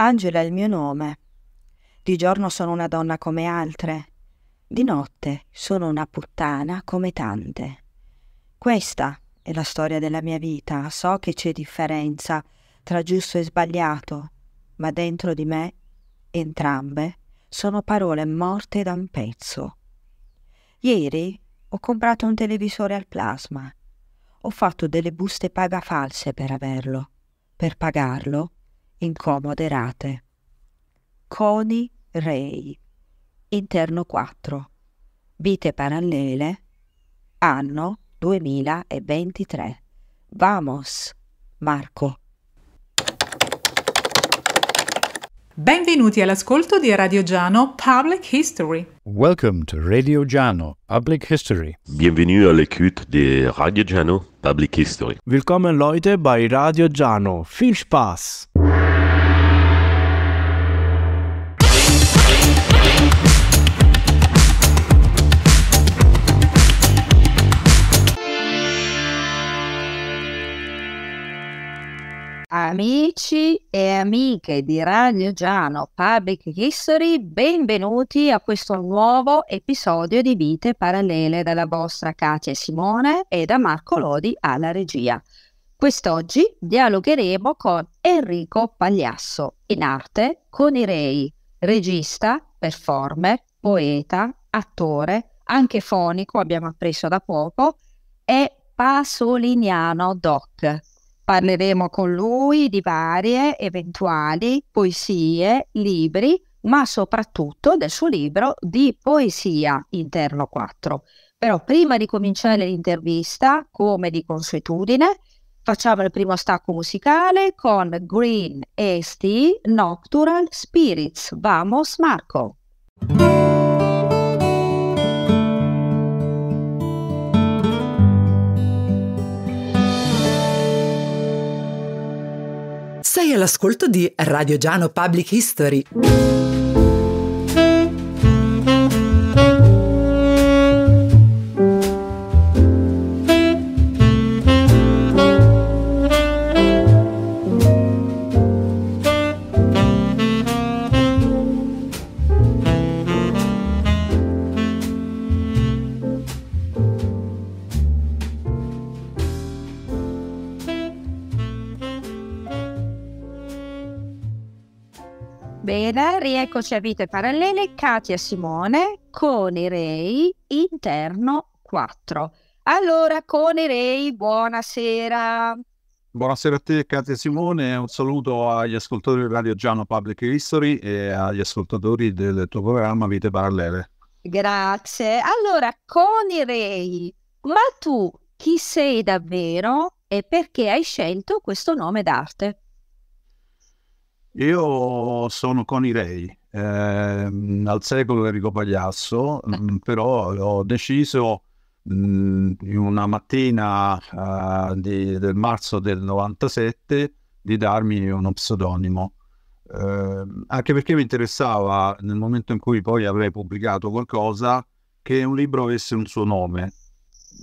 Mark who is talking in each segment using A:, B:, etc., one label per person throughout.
A: Angela è il mio nome. Di giorno sono una donna come altre. Di notte sono una puttana come tante. Questa è la storia della mia vita. So che c'è differenza tra giusto e sbagliato, ma dentro di me entrambe sono parole morte da un pezzo. Ieri ho comprato un televisore al plasma. Ho fatto delle buste paga false per averlo. Per pagarlo incomoderate. Coni rei. Interno 4. Vite parallele. Anno 2023. Vamos, Marco. Benvenuti all'ascolto di Radio Giano Public History.
B: Welcome to Radio Giano Public History.
A: Bienvenue à l'écoute de Radio Giano Public History.
B: Willkommen Leute bei Radio Giano. Viel Spaß.
A: Amici e amiche di Radio Giano Public History, benvenuti a questo nuovo episodio di Vite Parallele dalla vostra Katia Simone e da Marco Lodi alla regia. Quest'oggi dialogheremo con Enrico Pagliasso, in arte con i rei, regista, performer, poeta, attore, anche fonico, abbiamo appreso da poco, e pasoliniano doc Parleremo con lui di varie eventuali poesie, libri, ma soprattutto del suo libro di poesia interno 4. Però prima di cominciare l'intervista, come di consuetudine, facciamo il primo stacco musicale con Green ST Nocturnal Spirits. Vamos Marco!
B: Sei all'ascolto di Radio Giano Public History.
A: eccoci a Vite Parallele, Katia Simone, Cone Rei, interno 4. Allora, Cone Rei, buonasera.
B: Buonasera a te Katia Simone, un saluto agli ascoltatori di Radio Giano Public History e agli ascoltatori del tuo programma Vite Parallele.
A: Grazie. Allora, Coni Rei, ma tu chi sei davvero e perché hai scelto questo nome d'arte?
B: Io sono con i Rei, ehm, al secolo Enrico Pagliasso, eh. mm, però ho deciso mh, mm, in una mattina uh, di, del marzo del 97 di darmi uno pseudonimo. Eh, anche perché mi interessava nel momento in cui poi avrei pubblicato qualcosa che un libro avesse un suo nome.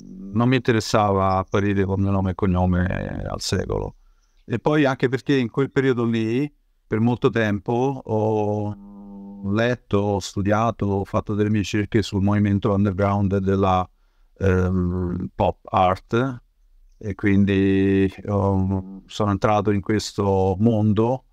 B: Non mi interessava apparire con nome e cognome eh, al secolo. E poi anche perché in quel periodo lì per molto tempo ho letto, ho studiato, ho fatto delle mie ricerche sul movimento underground della ehm, pop art e quindi um, sono entrato in questo mondo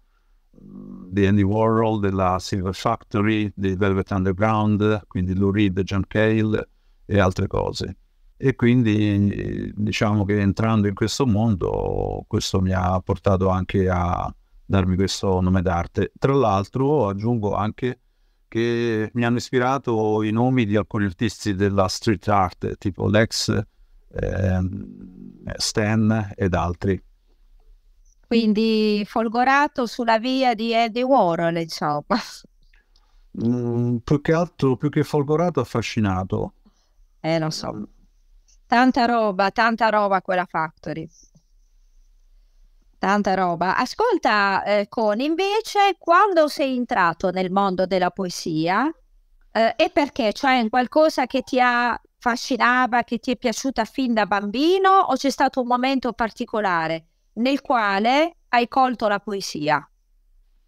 B: mm, di Andy Warhol, della Silver Factory, di Velvet Underground, quindi Lou Reed, John Cale e altre cose. E quindi diciamo che entrando in questo mondo questo mi ha portato anche a darmi questo nome d'arte. Tra l'altro aggiungo anche che mi hanno ispirato i nomi di alcuni artisti della street art, tipo Lex, eh, Stan ed altri.
A: Quindi folgorato sulla via di Eddie Warhol, insomma.
B: Mm, più che altro, più che folgorato, affascinato.
A: Eh, lo so. Tanta roba, tanta roba quella Factory. Tanta roba. Ascolta, eh, Con, invece, quando sei entrato nel mondo della poesia eh, e perché? Cioè, qualcosa che ti affascinava, che ti è piaciuta fin da bambino o c'è stato un momento particolare nel quale hai colto la poesia?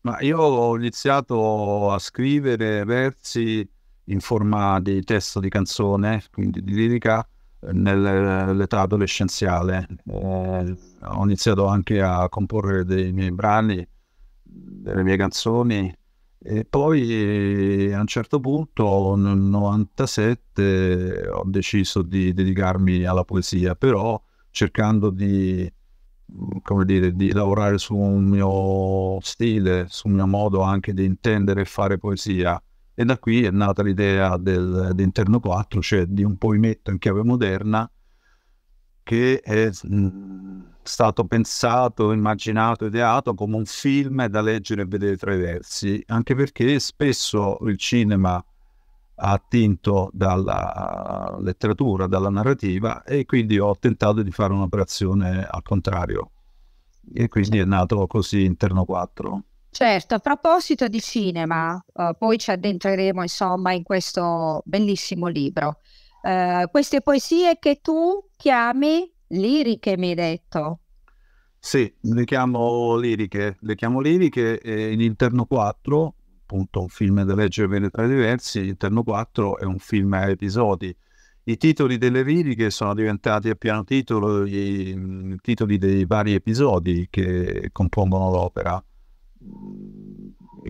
B: Ma io ho iniziato a scrivere versi in forma di testo di canzone, quindi di lirica, nell'età adolescenziale. Eh, ho iniziato anche a comporre dei miei brani, delle mie canzoni e poi eh, a un certo punto nel 97 ho deciso di dedicarmi alla poesia, però cercando di, dire, di lavorare sul mio stile, sul mio modo anche di intendere e fare poesia. E da qui è nata l'idea del, dell'interno 4, cioè di un pavimento in chiave moderna che è stato pensato, immaginato, ideato come un film da leggere e vedere tra i versi, anche perché spesso il cinema ha attinto dalla letteratura, dalla narrativa e quindi ho tentato di fare un'operazione al contrario e quindi è nato così interno 4.
A: Certo, a proposito di cinema, uh, poi ci addentreremo insomma in questo bellissimo libro. Uh, queste poesie che tu chiami liriche, mi hai
B: detto. Sì, le chiamo liriche, le chiamo liriche e in Interno 4, appunto un film da leggere per tre diversi, Interno 4 è un film a episodi. I titoli delle liriche sono diventati a piano titolo i, i mm, titoli dei vari episodi che compongono l'opera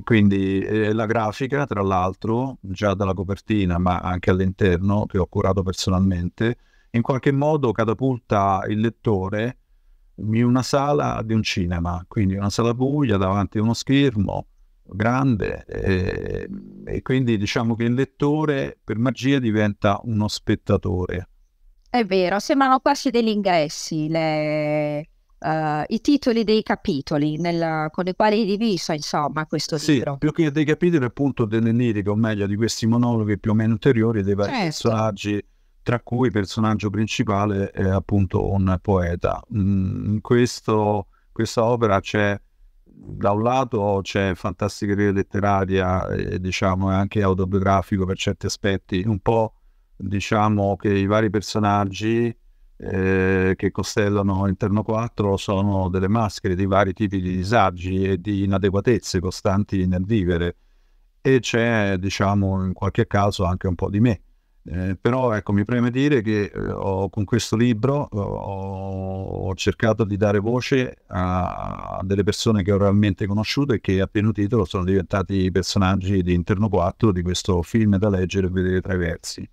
B: quindi eh, la grafica, tra l'altro, già dalla copertina, ma anche all'interno, che ho curato personalmente, in qualche modo catapulta il lettore in una sala di un cinema, quindi una sala buia davanti a uno schermo grande eh, e quindi diciamo che il lettore per magia diventa uno spettatore.
A: È vero, sembrano quasi degli ingressi le, uh, i titoli dei capitoli nella, con i quali è diviso insomma questo
B: sì, libro. più che dei capitoli appunto delle liriche, o meglio di questi monologhi più o meno ulteriori dei vari certo. personaggi, tra cui il personaggio principale è appunto un poeta. In mm, questo, questa opera c'è da un lato c'è fantastica letteraria e eh, diciamo anche autobiografico per certi aspetti, un po' diciamo che i vari personaggi eh, che costellano interno 4 sono delle maschere di vari tipi di disagi e di inadeguatezze costanti nel vivere e c'è diciamo in qualche caso anche un po' di me. Eh, però ecco, mi preme dire che eh, ho, con questo libro eh, ho, ho, cercato di dare voce a, a, delle persone che ho realmente conosciuto e che a pieno titolo sono diventati personaggi di Interno 4 di questo film da leggere e vedere tra i versi.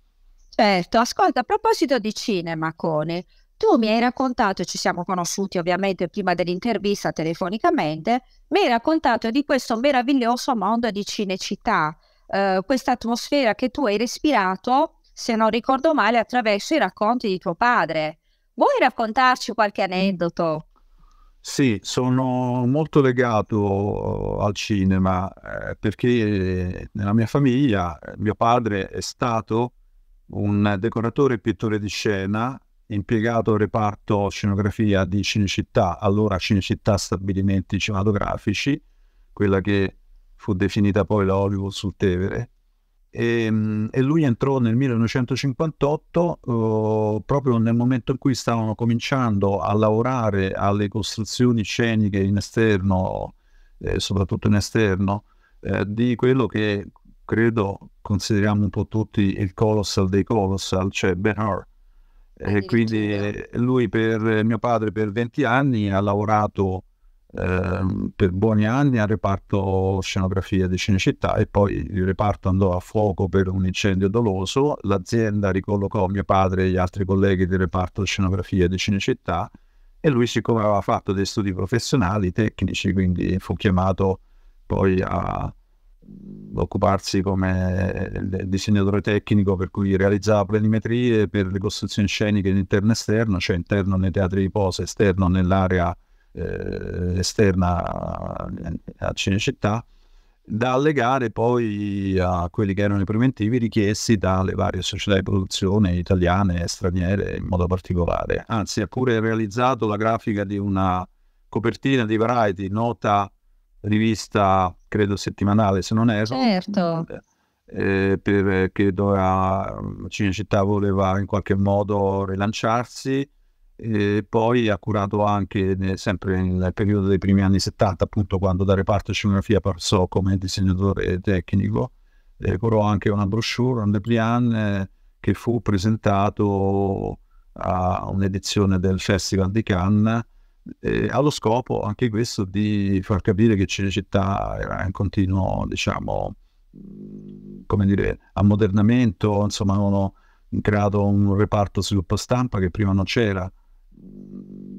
A: Certo, ascolta, a proposito di cinema, Cone, tu mi hai raccontato, ci siamo conosciuti ovviamente prima dell'intervista telefonicamente, mi hai raccontato di questo meraviglioso mondo di Cinecittà, eh, questa atmosfera che tu hai respirato, se non ricordo male, attraverso i racconti di tuo padre. Vuoi raccontarci qualche mm. aneddoto?
B: Sì, sono molto legato eh, al cinema eh, perché eh, nella mia famiglia eh, mio padre è stato un decoratore e pittore di scena impiegato al reparto scenografia di Cinecittà, allora Cinecittà Stabilimenti Cinematografici, quella che fu definita poi la Hollywood sul Tevere. E, ehm, e lui entrò nel 1958 eh, proprio nel momento in cui stavano cominciando a lavorare alle costruzioni sceniche in esterno, eh, soprattutto in esterno, eh, di quello che credo consideriamo un po' tutti il colossal dei colossal, cioè Ben Hur. E quindi lui per mio padre per 20 anni ha lavorato eh, per buoni anni al reparto scenografia di Cinecittà e poi il reparto andò a fuoco per un incendio doloso, l'azienda ricollocò mio padre e gli altri colleghi del reparto scenografia di Cinecittà e lui siccome aveva fatto dei studi professionali, tecnici, quindi fu chiamato poi a, occuparsi come eh, disegnatore tecnico per cui realizzava planimetrie per le costruzioni sceniche in interno e esterno, cioè interno nei teatri di posa, esterno nell'area eh, esterna eh, a Cinecittà, da allegare poi a quelli che erano i preventivi richiesti dalle varie società di produzione italiane e straniere in modo particolare. Anzi, ha pure realizzato la grafica di una copertina di Variety nota rivista, credo settimanale se non erro.
A: Certo.
B: Eh, per, eh, che doveva, mm, Cinecittà voleva in qualche modo rilanciarsi e eh, poi ha curato anche eh, sempre nel periodo dei primi anni 70 appunto quando da reparto scenografia passò come disegnatore tecnico eh, curò anche una brochure, un depliant eh, che fu presentato a un'edizione del Festival di Cannes eh, allo scopo anche questo di far capire che Cinecittà era in continuo, diciamo, mhmm, come dire, ammodernamento, insomma, avevano creato un reparto sviluppo stampa che prima non c'era,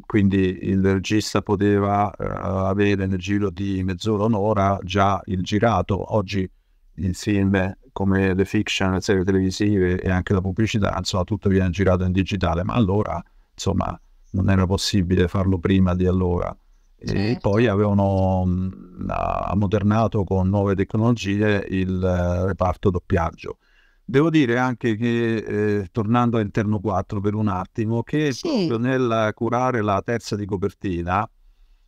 B: quindi il regista poteva uh, avere nel giro di mezz'ora, un'ora già il girato. Oggi il film, come le fiction, le serie televisive e anche la pubblicità, insomma, tutto viene girato in digitale, ma allora, insomma, non era possibile farlo prima di allora. Certo. E poi avevano mm, ammodernato con nuove tecnologie il eh, reparto doppiaggio. Devo dire anche che, eh, tornando a Interno 4 per un attimo, che sì. nel curare la terza di copertina,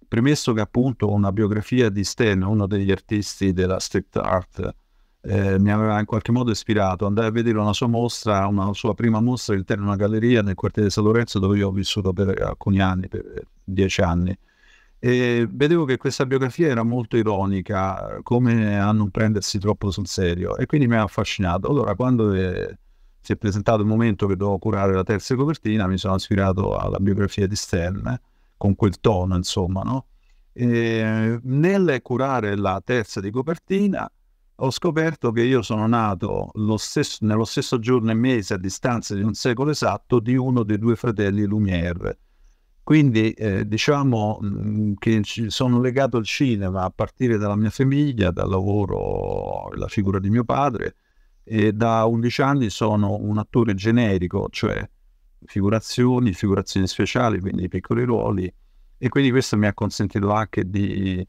B: premesso che appunto una biografia di Sten, uno degli artisti della street art, eh, mi aveva in qualche modo ispirato. ad andare a vedere una sua mostra, una sua prima mostra all'interno di una galleria nel quartiere di San Lorenzo dove io ho vissuto per alcuni anni, per dieci anni. E vedevo che questa biografia era molto ironica, come a non prendersi troppo sul serio, e quindi mi ha affascinato. Allora, quando è, eh, si è presentato il momento che dovevo curare la terza copertina, mi sono ispirato alla biografia di Stern, con quel tono, insomma, no? E, nel curare la terza di copertina, ho scoperto che io sono nato stesso, nello stesso giorno e mese, a distanza di un secolo esatto, di uno dei due fratelli Lumière. Quindi eh, diciamo mm, che sono legato al cinema a partire dalla mia famiglia, dal lavoro, la figura di mio padre, e da 11 anni sono un attore generico, cioè figurazioni, figurazioni speciali, quindi piccoli ruoli, e quindi questo mi ha consentito anche di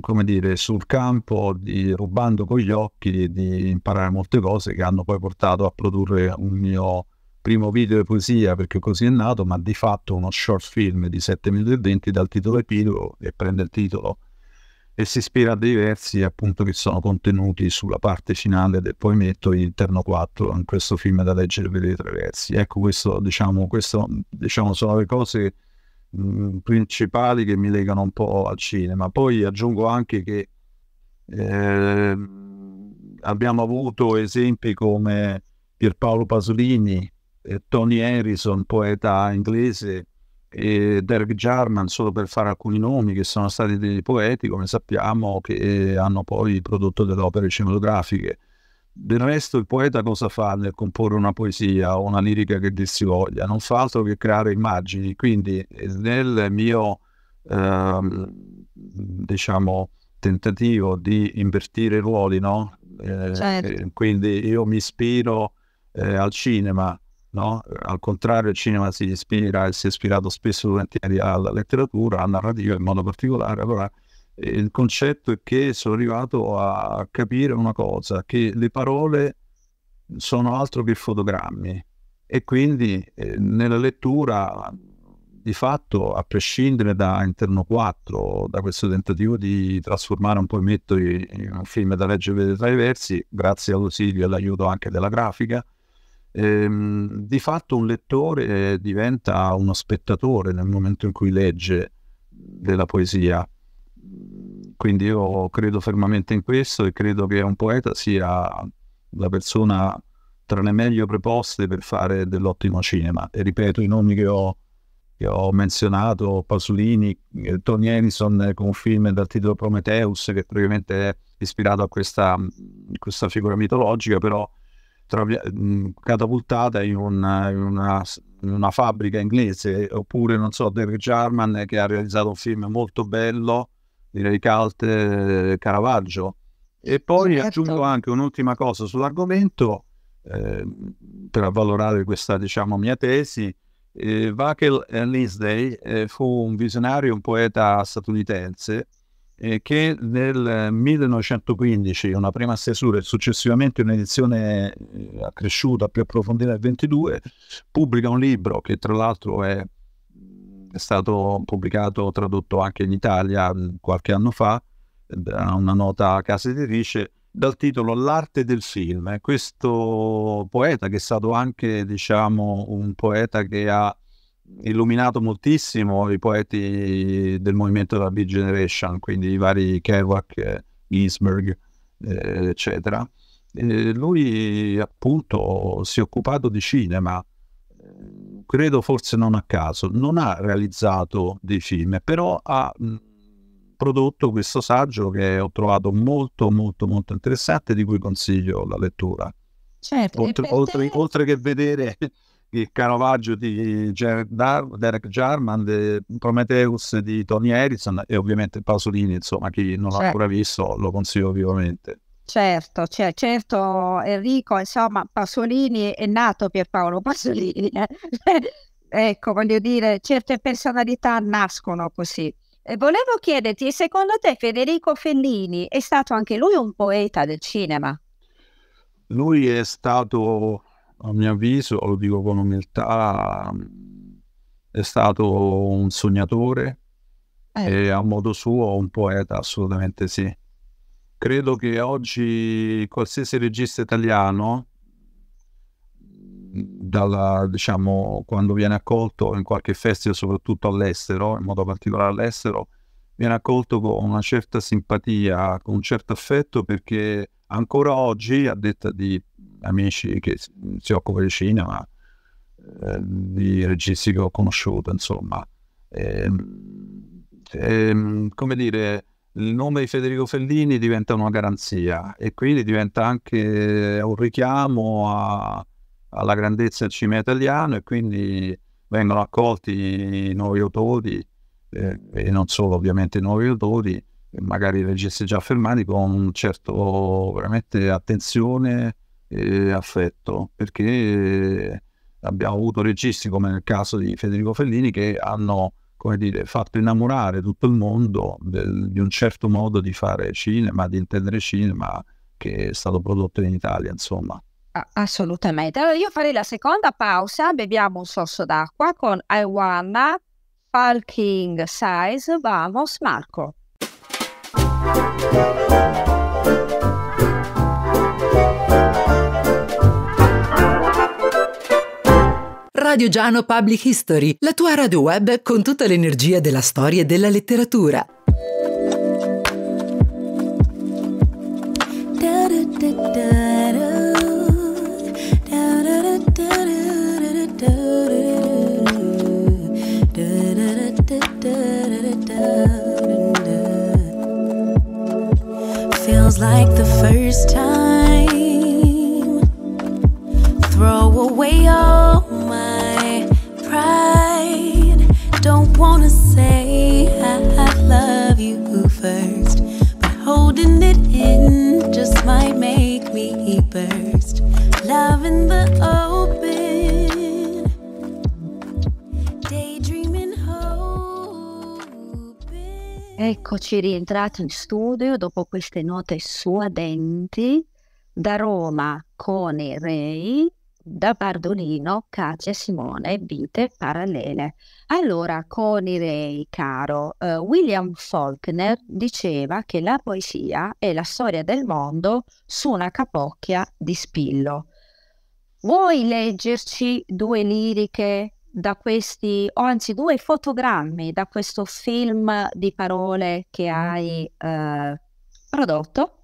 B: come dire, sul campo, di, rubando con gli occhi, di imparare molte cose che hanno poi portato a produrre un mio primo video di poesia, perché così è nato, ma di fatto uno short film di 7 minuti e 20 dal titolo epilogo e prende il titolo e si ispira a dei versi appunto che sono contenuti sulla parte finale del poemetto Interno 4, in questo film da leggere per i tre versi. Ecco, questo, diciamo, questo, diciamo sono le cose Mm, principali che mi legano un po' al cinema. Poi aggiungo anche che eh, abbiamo avuto esempi come Pierpaolo Pasolini, eh, Tony Harrison, poeta inglese, e Derek Jarman, solo per fare alcuni nomi, che sono stati dei poeti, come sappiamo, che hanno poi prodotto delle opere cinematografiche. Del resto il poeta cosa fa nel comporre una poesia o una lirica che dir si voglia? Non fa altro che creare immagini, quindi eh, nel mio ehm, diciamo tentativo di invertire i ruoli, no? Eh, certo. Eh, quindi io mi ispiro eh, al cinema, no? Al contrario il cinema si ispira e si è ispirato spesso alla letteratura, alla narrativa in modo particolare, allora eh, il concetto è che sono arrivato a capire una cosa, che le parole sono altro che fotogrammi e quindi eh, nella lettura di fatto a prescindere da Interno 4, da questo tentativo di trasformare un poemetto in un film da leggere tra i versi, grazie all'ausilio e all'aiuto anche della grafica, ehm, di fatto un lettore eh, diventa uno spettatore nel momento in cui legge eh, della poesia quindi io credo fermamente in questo e credo che un poeta sia la persona tra le meglio preposte per fare dell'ottimo cinema. E ripeto, i nomi che ho, che ho menzionato, Pasolini, eh, Tony Ellison eh, con un film dal titolo Prometheus, che praticamente è ispirato a questa, questa figura mitologica, però Travia- mm, catapultata in una, in, una, in una, fabbrica inglese, oppure non so, David Jarman eh, che ha realizzato un film molto bello direi Calt Caravaggio. E poi certo. aggiungo anche un'ultima cosa sull'argomento eh, per avvalorare questa diciamo, mia tesi. Eh, Wackel Lindsay eh, fu un visionario, un poeta statunitense eh, che nel 1915, una prima stesura e successivamente un'edizione eh, accresciuta più approfondita nel 22, pubblica un libro che tra l'altro è è stato pubblicato, tradotto anche in Italia mm, qualche anno fa, da una nota casa editrice, dal titolo L'arte del film. Questo poeta, che è stato anche diciamo, un poeta che ha illuminato moltissimo i poeti del movimento della Big Generation, quindi i vari Kerouac, Ginsberg, eh, eccetera. Eh, lui appunto si è occupato di cinema credo forse non a caso, non ha realizzato dei film, però ha prodotto questo saggio che ho trovato molto molto molto interessante di cui consiglio la lettura. Certo, oltre, te... oltre che vedere il Caravaggio di Dar- Derek Jarman, de Prometheus di Tony Harrison e ovviamente Pasolini, insomma chi non l'ha ancora visto lo consiglio vivamente.
A: Certo, cioè, certo Enrico, insomma, Pasolini è nato Pierpaolo Pasolini. Eh? ecco, voglio dire, certe personalità nascono così. E volevo chiederti, secondo te Federico Fellini è stato anche lui un poeta del cinema?
B: Lui è stato, a mio avviso, lo dico con umiltà, è stato un sognatore eh. e a modo suo un poeta, assolutamente sì credo che oggi qualsiasi regista italiano, dalla, diciamo, quando viene accolto in qualche festival, soprattutto all'estero, in modo particolare all'estero, viene accolto con una certa simpatia, con un certo affetto, perché ancora oggi, a detta di amici che si occupano di cinema, eh, di registi che ho conosciuto, insomma, eh, eh, come dire, il nome di Federico Fellini diventa una garanzia e quindi diventa anche un richiamo a, alla grandezza del cinema italiano e quindi vengono accolti i nuovi autori eh, e non solo ovviamente i nuovi autori, magari registi già affermati con un certo veramente attenzione e affetto perché abbiamo avuto registi come nel caso di Federico Fellini che hanno come dire, fatto innamorare tutto il mondo del, di un certo modo di fare cinema, di intendere cinema che è stato prodotto in Italia, insomma.
A: Assolutamente. Allora io farei la seconda pausa, beviamo un sorso d'acqua con I Wanna, Falking Size, vamos Marco.
B: Radio Giano Public History, la tua radio web con tutta l'energia della storia e della letteratura.
A: Feels like the first time. Throw away all pride. Don't wanna say I love you first, but holding it in just might make me burst. Love in the open. Daydreaming hoping. Eccoci rientrati in studio dopo queste note suadenti da Roma con i Rei da Bardolino, Cacia Simone, Vite parallele. Allora, con i rei, caro, eh, William Faulkner diceva che la poesia è la storia del mondo su una capocchia di spillo. Vuoi leggerci due liriche da questi, o anzi due fotogrammi da questo film di parole che hai eh, prodotto?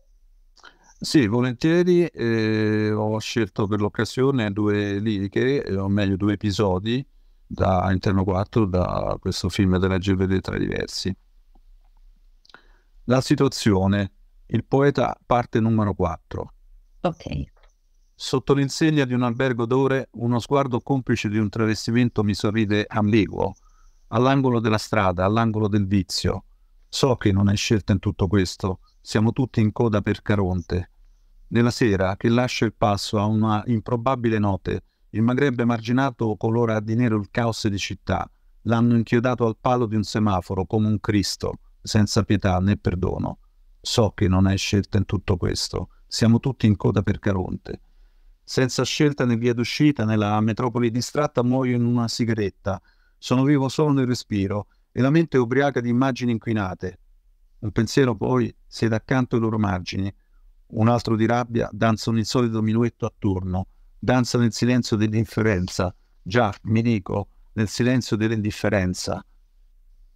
B: Sì, volentieri. eh, ho scelto per l'occasione due liriche, eh, o meglio due episodi da Interno 4 da questo film della GVD tra i diversi. La situazione, il poeta parte numero 4. Ok. Sotto l'insegna di un albergo d'ore, uno sguardo complice di un travestimento mi sorride ambiguo, all'angolo della strada, all'angolo del vizio. So che non è scelta in tutto questo, siamo tutti in coda per Caronte, nella sera, che lascia il passo a una improbabile notte, il Maghreb emarginato colora di nero il caos di città. L'hanno inchiodato al palo di un semaforo come un Cristo, senza pietà né perdono. So che non hai scelta in tutto questo. Siamo tutti in coda per Caronte. Senza scelta né via d'uscita, nella metropoli distratta muoio in una sigaretta. Sono vivo solo nel respiro e la mente è ubriaca di immagini inquinate. Un pensiero poi siede accanto ai loro margini un altro di rabbia, danza un insolito minuetto attorno, danza nel silenzio dell'indifferenza, già, mi dico, nel silenzio dell'indifferenza.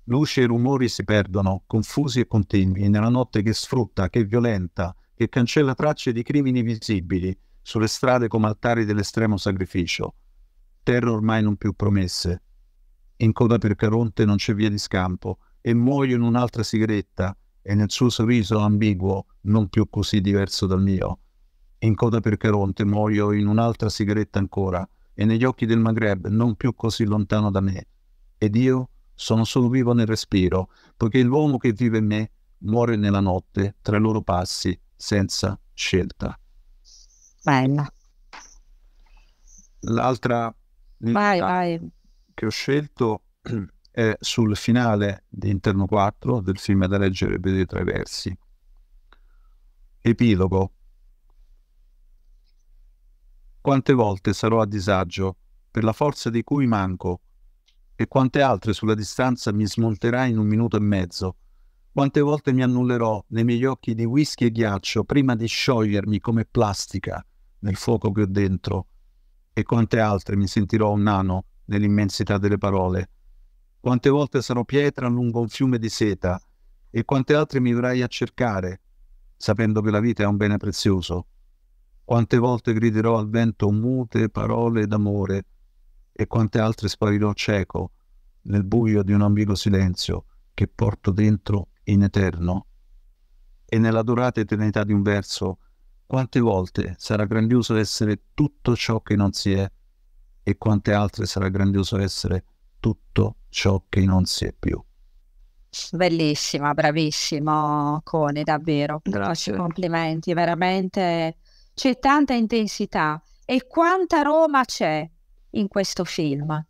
B: Luce e rumori si perdono, confusi e continui, nella notte che sfrutta, che violenta, che cancella tracce di crimini visibili, sulle strade come altari dell'estremo sacrificio. Terra ormai non più promesse. In coda per Caronte non c'è via di scampo, e muoio in un'altra sigaretta, e nel suo sorriso ambiguo, non più così diverso dal mio. In coda per Caronte muoio in un'altra sigaretta ancora, e negli occhi del Maghreb non più così lontano da me. Ed io sono solo vivo nel respiro, poiché l'uomo che vive in me muore nella notte, tra i loro passi, senza scelta. Bella. L'altra vai, vai. che ho scelto è sul finale di Interno 4 del film da leggere per i tre versi. Epilogo. Quante volte sarò a disagio per la forza di cui manco e quante altre sulla distanza mi smonterà in un minuto e mezzo. Quante volte mi annullerò nei miei occhi di whisky e ghiaccio prima di sciogliermi come plastica nel fuoco che ho dentro. E quante altre mi sentirò un nano nell'immensità delle parole quante volte sarò pietra lungo un fiume di seta e quante altre mi verrai a cercare, sapendo che la vita è un bene prezioso. Quante volte griderò al vento mute parole d'amore e quante altre sparirò cieco nel buio di un ambiguo silenzio che porto dentro in eterno. E nella dorata eternità di un verso, quante volte sarà grandioso essere tutto ciò che non si è e quante altre sarà grandioso essere tutto ciò ciò che non si è più.
A: Bellissima, bravissimo Cone, davvero. Grazie. Complimenti, veramente. C'è tanta intensità. E quanta Roma c'è in questo film?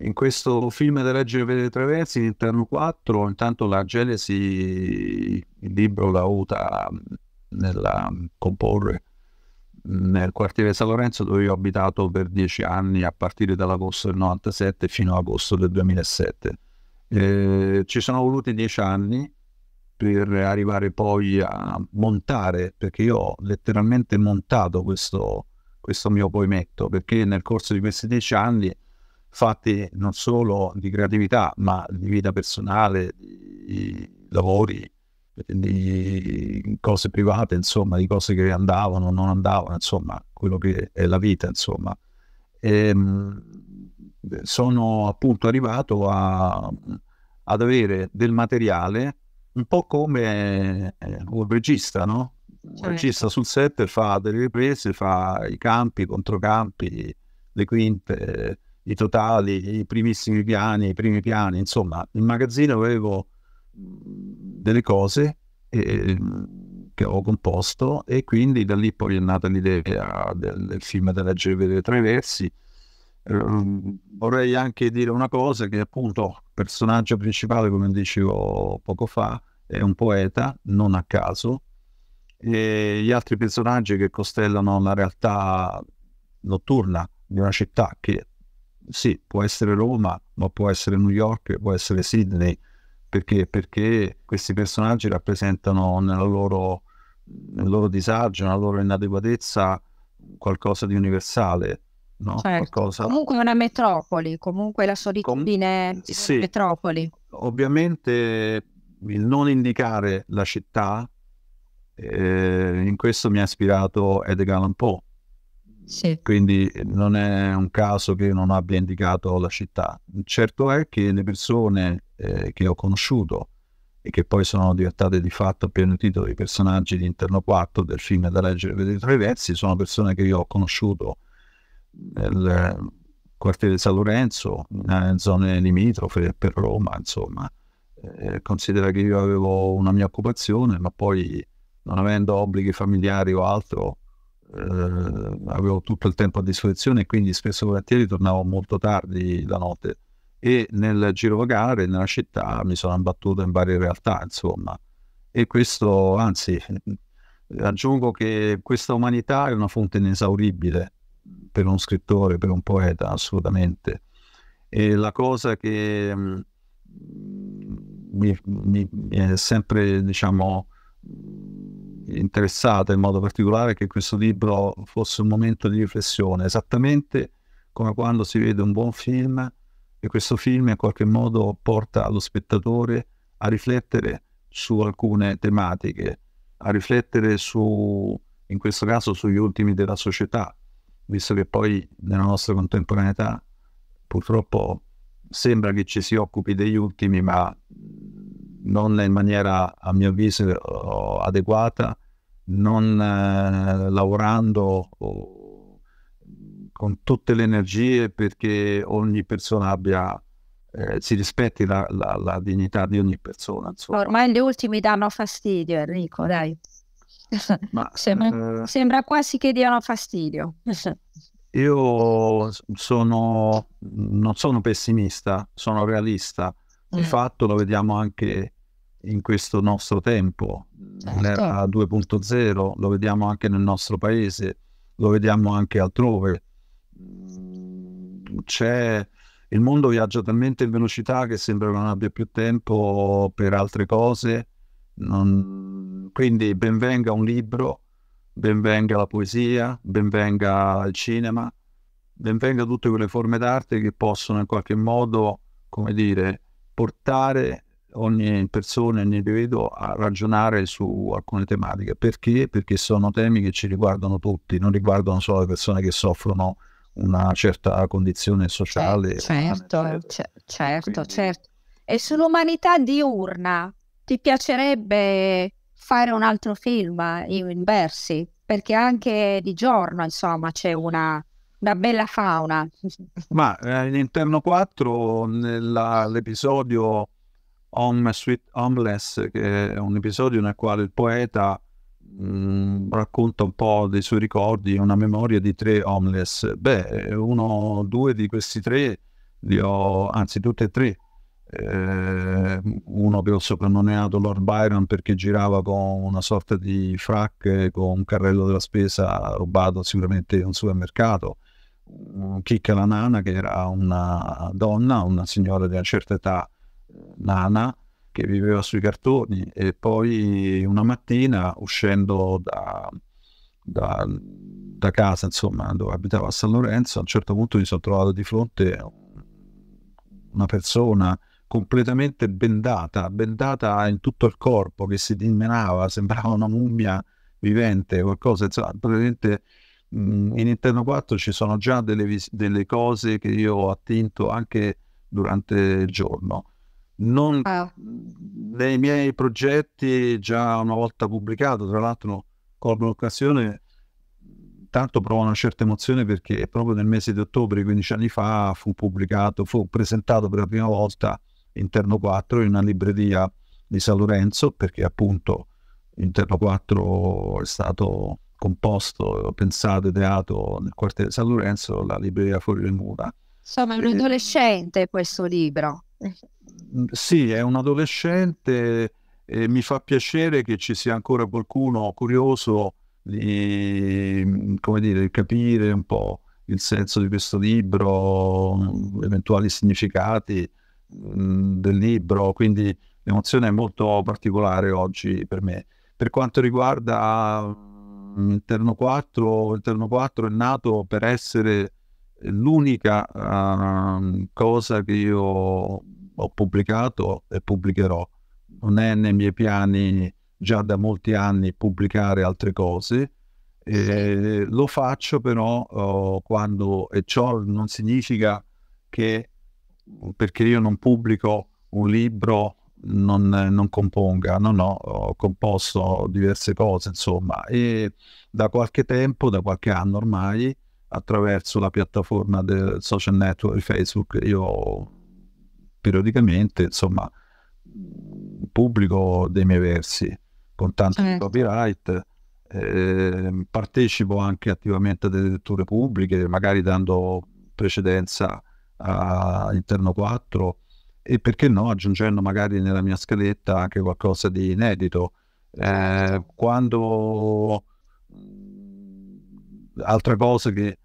B: In questo film da leggere per le traversi, l'interno 4, intanto la Genesi, il libro l'ha avuta nella comporre nel quartiere San Lorenzo dove io ho abitato per dieci anni a partire dall'agosto del 97 fino all'agosto del 2007. Eh, ci sono voluti dieci anni per arrivare poi a montare, perché io ho letteralmente montato questo, questo mio poemetto, perché nel corso di questi dieci anni, fatti non solo di creatività, ma di vita personale, di lavori, di cose private, insomma, di cose che andavano, non andavano, insomma, quello che è la vita, insomma. E, ehm, sono appunto arrivato a, ad avere del materiale un po' come eh, un regista, no?
A: Un certo. regista
B: sul set fa delle riprese, fa i campi, i controcampi, le quinte, i totali, i primissimi piani, i primi piani, insomma, il magazzino avevo delle cose eh, che ho composto e quindi da lì poi è nata l'idea del, del film della Geve dei Tre Versi. Eh, vorrei anche dire una cosa che appunto il personaggio principale, come dicevo poco fa, è un poeta, non a caso, e gli altri personaggi che costellano la realtà notturna di una città che sì, può essere Roma, ma può essere New York, può essere Sydney, perché? Perché questi personaggi rappresentano loro, nel loro disagio, nella loro inadeguatezza, qualcosa di universale. No? Certo. Qualcosa... Comunque
A: una metropoli, comunque la solitudine Com... sì. metropoli.
B: Ovviamente il non indicare la città, eh, in questo mi ha ispirato Edgar Allan Poe. Sì. Quindi non è un caso che non abbia indicato la città. Certo è che le persone eh, che ho conosciuto e che poi sono diventate di fatto a pieno titolo i personaggi di Interno 4 del film da leggere e vedere tra i versi, sono persone che io ho conosciuto nel quartiere di San Lorenzo, in zone limitrofe per Roma, insomma. Eh, considera che io avevo una mia occupazione, ma poi non avendo obblighi familiari o altro, eh, avevo tutto il tempo a disposizione e quindi spesso volentieri tornavo molto tardi la notte e nel girovagare nella città mi sono imbattuto in varie realtà, insomma. E questo, anzi, aggiungo che questa umanità è una fonte inesauribile per uno scrittore, per un poeta, assolutamente. E la cosa che mm, mi, mi, mi, è sempre, diciamo, interessata in modo particolare che questo libro fosse un momento di riflessione, esattamente come quando si vede un buon film e questo film in qualche modo porta lo spettatore a riflettere su alcune tematiche, a riflettere su, in questo caso, sugli ultimi della società, visto che poi nella nostra contemporaneità purtroppo sembra che ci si occupi degli ultimi, ma non in maniera, a mio avviso, eh, adeguata, non eh, lavorando o con tutte le energie perché ogni persona abbia eh, si rispetti la, la, la, dignità di ogni persona. Insomma.
A: Ormai gli ultimi danno fastidio, Enrico, dai. Ma, sembra, eh, sembra, quasi che diano fastidio.
B: Io sono, non sono pessimista, sono realista. Di mm. fatto lo vediamo anche in questo nostro tempo, nell'era certo. 2.0, lo vediamo anche nel nostro paese, lo vediamo anche altrove c'è il mondo viaggia talmente in velocità che sembra che non abbia più tempo per altre cose. Non... Quindi benvenga un libro, benvenga la poesia, benvenga il cinema, benvenga tutte quelle forme d'arte che possono in qualche modo, come dire, portare ogni persona, ogni individuo a ragionare su alcune tematiche. Perché? Perché sono temi che ci riguardano tutti, non riguardano solo le persone che soffrono una certa condizione sociale. Certo,
A: certo, certo, Quindi... certo. E sull'umanità diurna ti piacerebbe fare un altro film in versi? Perché anche di giorno, insomma, c'è una, una bella fauna.
B: Ma all'interno eh, 4, nell'episodio Home Sweet Homeless, che è un episodio nel quale il poeta mh, mm, racconta un po' dei suoi ricordi, una memoria di tre homeless. Beh, uno, due di questi tre li ho, anzi tutti e tre, eh, uno che ho soprannominato Lord Byron perché girava con una sorta di frac, eh, con un carrello della spesa rubato sicuramente in un supermercato. Chicca la Nana, che era una donna, una signora di una certa età, eh, nana, che viveva sui cartoni e poi una mattina uscendo da, da, da, casa, insomma, dove abitava a San Lorenzo, a un certo punto mi sono trovato di fronte a una persona completamente bendata, bendata in tutto il corpo, che si dimenava, sembrava una mummia vivente, qualcosa, insomma, praticamente in Interno 4 ci sono già delle, delle cose che io ho attinto anche durante il giorno. Non, ah. Nei miei progetti, già una volta pubblicato, tra l'altro colgo l'occasione, tanto provo una certa emozione perché proprio nel mese di ottobre, 15 anni fa, fu pubblicato, fu presentato per la prima volta Interno 4 in una libreria di San Lorenzo, perché appunto Interno 4 è stato composto, pensato, ideato nel quartiere di San Lorenzo, la libreria fuori le mura.
A: Insomma, è un adolescente questo libro.
B: Mm, sì, è un adolescente e mi fa piacere che ci sia ancora qualcuno curioso di mm, dire, capire un po' il senso di questo libro, mm, eventuali significati del libro, quindi l'emozione è molto particolare oggi per me. Per quanto riguarda Interno 4, Interno 4 è nato per essere l'unica uh, cosa che io ho pubblicato e pubblicherò. Non è nei miei piani già da molti anni pubblicare altre cose. Eh, lo faccio però oh, quando, e ciò non significa che perché io non pubblico un libro non, non componga, no, no, ho composto diverse cose, insomma, e da qualche tempo, da qualche anno ormai, attraverso la piattaforma del social network Facebook, io periodicamente, insomma, pubblico dei miei versi con tanto certo. eh. copyright, eh, partecipo anche attivamente a delle letture pubbliche, magari dando precedenza a Interno 4 e perché no aggiungendo magari nella mia scaletta anche qualcosa di inedito. Eh, quando mm, altra cosa che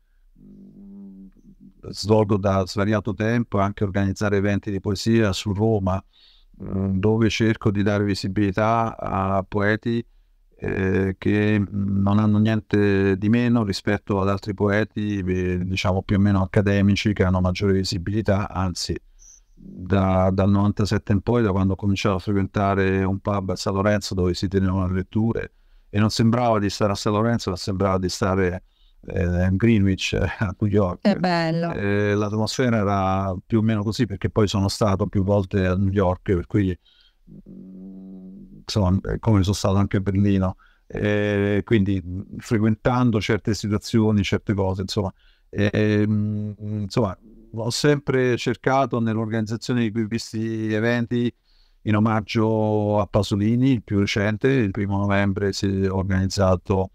B: svolgo da svariato tempo, anche organizzare eventi di poesia su Roma, mm, dove cerco di dare visibilità a poeti eh, che mm, non hanno niente di meno rispetto ad altri poeti, eh, diciamo più o meno accademici, che hanno maggiore visibilità, anzi da, dal 97 in poi, da quando ho cominciato a frequentare un pub a San Lorenzo dove si tenevano le letture, e non sembrava di stare a San Lorenzo, ma sembrava di stare eh, Greenwich eh, a New York.
A: È bello.
B: Eh, l'atmosfera era più o meno così perché poi sono stato più volte a New York, per cui insomma, eh, come sono stato anche a Berlino. Eh, quindi frequentando certe situazioni, certe cose, insomma, ehm, insomma, ho sempre cercato nell'organizzazione di cui questi eventi in omaggio a Pasolini, il più recente, il primo novembre si è organizzato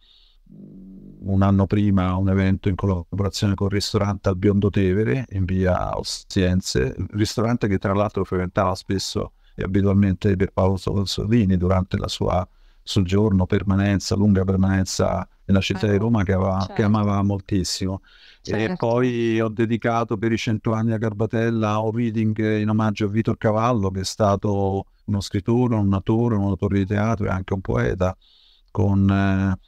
B: un anno prima un evento in collaborazione con il ristorante al Biondo Tevere in via Ostiense, ristorante che tra l'altro frequentava spesso e abitualmente per Paolo Solini durante la sua soggiorno, permanenza, lunga permanenza nella città ah, di Roma che, aveva, certo. che amava moltissimo. Certo. E poi ho dedicato per i cento anni a Garbatella un reading in omaggio a Vito Cavallo, che è stato uno scrittore, un attore, un autore di teatro e anche un poeta, con eh,